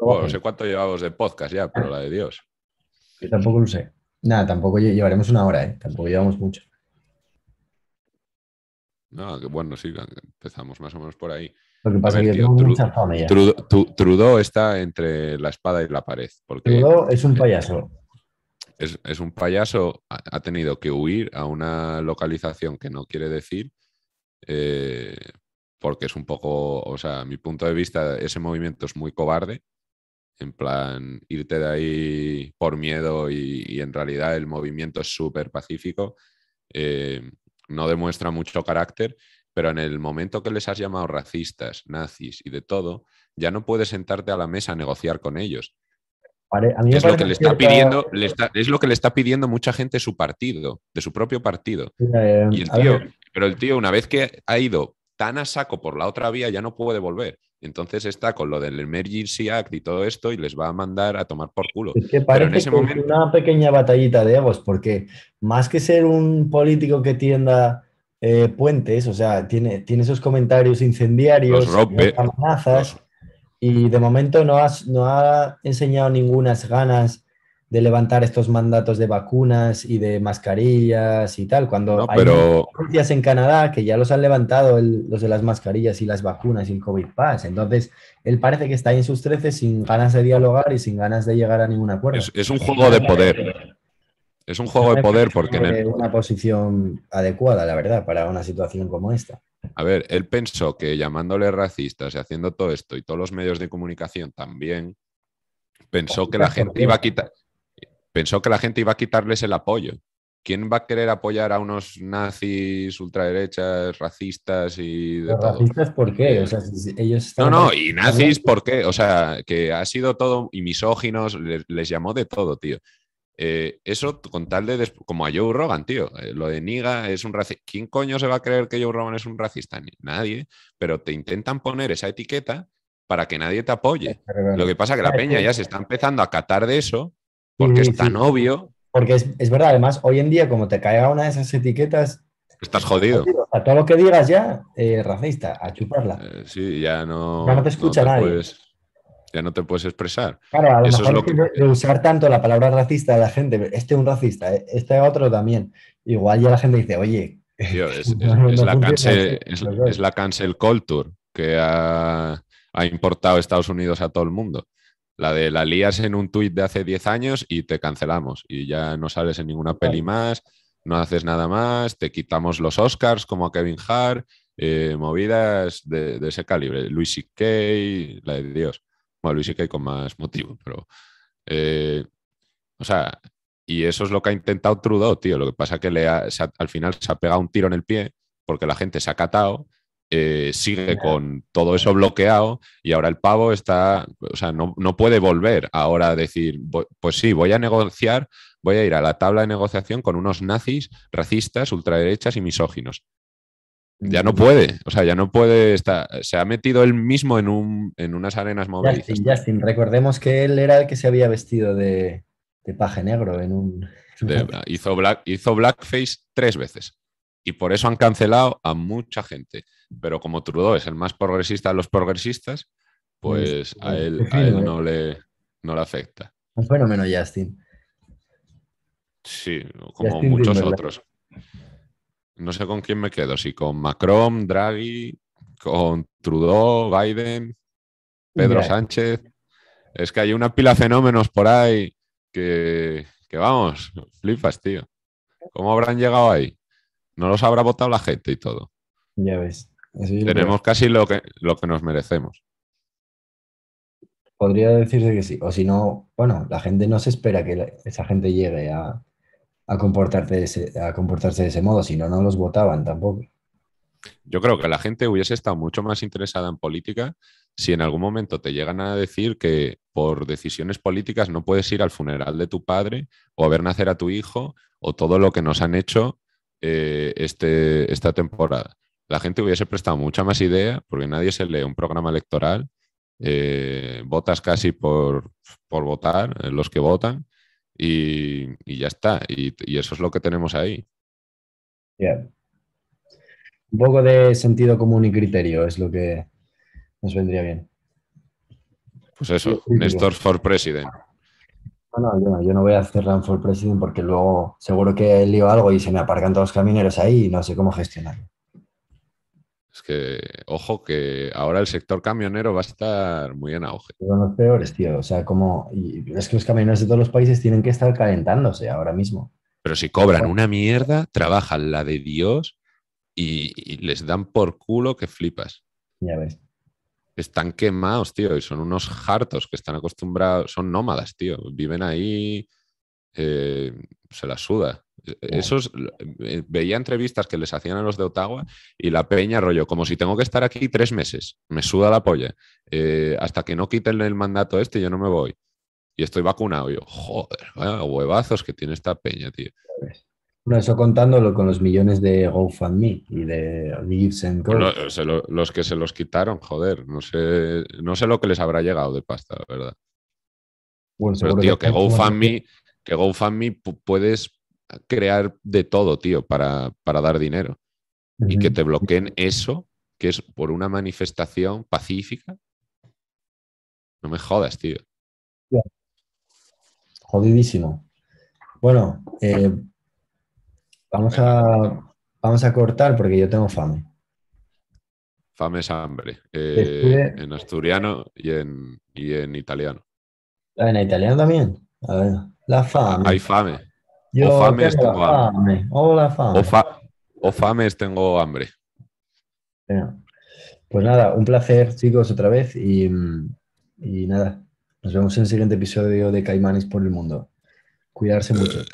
no sé cuánto llevamos de podcast ya, pero la de Dios. Yo tampoco lo sé. Nada, tampoco llevaremos una hora, ¿eh? Tampoco llevamos mucho. No, que bueno, sí, empezamos más o menos por ahí. Lo que pasa es que está entre la espada y la pared. Porque, Trudeau es un eh, payaso es, un payaso, ha tenido que huir a una localización que no quiere decir, eh, porque es un poco, o sea, a mi punto de vista, ese movimiento es muy cobarde, en plan, irte de ahí por miedo y, en realidad el movimiento es súper pacífico, eh, no demuestra mucho carácter, pero en el momento que les has llamado racistas, nazis y de todo, ya no puedes sentarte a la mesa a negociar con ellos es lo que le está pidiendo, es lo que le está pidiendo mucha gente su partido, de su propio partido. Eh, pero el tío, una vez que ha ido tan a saco por la otra vía, ya no puede volver. Entonces está con lo del Emergency Act y todo esto y les va a mandar a tomar por culo. que parece pero en ese momento... una pequeña batallita de egos, porque más que ser un político que tienda eh, puentes, o sea, tiene, tiene esos comentarios incendiarios, rompe, amenazas. Y de momento no, no ha enseñado ningunas ganas de levantar estos mandatos de vacunas y de mascarillas y tal, cuando hay en Canadá que ya los han levantado los de las mascarillas y las vacunas y el COVID Pass. Entonces, él parece que está en sus trece sin ganas de dialogar y sin ganas de llegar a ningún acuerdo. es un juego de poder. Es un juego de poder porque... Una posición adecuada, la verdad, para una situación como esta. A ver, él pensó que llamándole racistas y haciendo todo esto y todos los medios de comunicación también, pensó que la gente iba a quitar... Pensó que la gente iba a quitarles el apoyo. ¿Quién va a querer apoyar a unos nazis, ultraderechas, racistas y ¿Racistas por qué? Eh, ellos no, no, y nazis por qué. O sea, que ha sido todo, y misóginos, les llamó de todo, tío. Eh, eso con tal de. Como a Joe Rogan, tío. Eh, lo de Niga es un racista. ¿Quién coño se va a creer que Joe Rogan es un racista? nadie. Pero te intentan poner esa etiqueta para que nadie te apoye. Lo que pasa es que la peña ya se está empezando a catar de eso porque es tan obvio. Porque es, verdad, además, hoy en día, como te caiga una de esas etiquetas. Estás jodido. a todo lo que digas ya, eh, racista, a chuparla. sí, ya no. te escucha nadie ya no te puedes expresar. Claro, a lo mejor usar tanto la palabra racista de la gente, este es un racista, eh, este otro también. Igual ya la gente dice, oye. es, la cancel, culture que ha, importado Estados Unidos a todo el mundo. La de la lías en un tuit de hace 10 años y te cancelamos y ya no sales en ninguna peli más, no haces nada más, te quitamos los Oscars como a Kevin Hart, eh, movidas de, ese calibre. Luis C.K., la de Dios. Bueno, Luis sí que hay con más motivo, pero. Eh, o sea, y eso es lo que ha intentado Trudeau, tío. Lo que pasa es que le al final se ha pegado un tiro en el pie porque la gente se ha catado, eh, sigue con todo eso bloqueado y ahora el pavo está, o sea, no, puede volver ahora a decir, pues sí, voy a negociar, voy a ir a la tabla de negociación con unos nazis, racistas, ultraderechas y misóginos. Ya no puede, o sea, ya no puede estar. Se ha metido él mismo en, un, en unas arenas móviles. Justin, Justin, recordemos que él era el que se había vestido de, paje negro en un. hizo, hizo blackface tres veces y por eso han cancelado a mucha gente. Pero como Trudeau es el más progresista de los progresistas, pues a él, ¿eh? no, le, no le afecta. Un fenómeno, Justin. Sí, como muchos otros. No sé con quién me quedo, si con Macron, Draghi, con Trudeau, Biden, Pedro Sánchez. Es que hay una pila de fenómenos por ahí que, vamos, flipas, tío. ¿Cómo habrán llegado ahí? No los habrá votado la gente y todo. Ya ves. Tenemos casi lo que, lo que nos merecemos. Podría decirse que sí. O si no, bueno, la gente no se espera que esa gente llegue a, a, a comportarse de ese modo, si no, no los votaban tampoco. Yo creo que la gente hubiese estado mucho más interesada en política si en algún momento te llegan a decir que por decisiones políticas no puedes ir al funeral de tu padre o a ver nacer a tu hijo o todo lo que nos han hecho eh, este, esta temporada. La gente hubiese prestado mucha más idea porque nadie se lee un programa electoral, eh, votas casi por, por votar, eh, los que votan, y, ya está. Y, eso es lo que tenemos ahí. Bien. Un poco de sentido común y criterio es lo que nos vendría bien. Pues eso, Néstor for President. No, yo no, voy a hacer Run for President porque luego seguro que lío algo y se me aparcan todos los camineros ahí y no sé cómo gestionarlo. Es que, ojo, que ahora el sector camionero va a estar muy en auge. Son los peores, tío. O sea, como. es que los camioneros de todos los países tienen que estar calentándose ahora mismo. Pero si cobran una mierda, trabajan la de Dios y, les dan por culo que flipas. Ya ves. Están quemados, tío, y son unos hartos que están acostumbrados, son nómadas, tío. Viven ahí, eh, se la suda esos eh, veía entrevistas que les hacían a los de Ottawa y la peña rollo, como si tengo que estar aquí tres meses, me suda la polla. Eh, hasta que no quiten el mandato este, yo no me voy. Y estoy vacunado. Yo, joder, huevazos que tiene esta peña, tío. Bueno, eso contándolo con los millones de GoFundMe y de Leaves and los que se los quitaron, joder, no sé, no sé lo que les habrá llegado de pasta, la verdad. Pero, tío, que GoFundMe puedes crear de todo, tío, para, para dar dinero. Y que te bloqueen eso, que es por una manifestación pacífica. No me jodas, tío. Jodidísimo. Bueno, eh, vamos, a, vamos a cortar porque yo tengo fame. Fame es hambre. Eh, en asturiano y en, y en italiano. Ah, ¿En italiano también? la fame. Hay fame o fames tengo, hambre. O, fames tengo hambre. Pues nada, un placer, chicos, otra vez. Y, y nada, nos vemos en el siguiente episodio de Caimanes por el Mundo. Cuidarse mucho.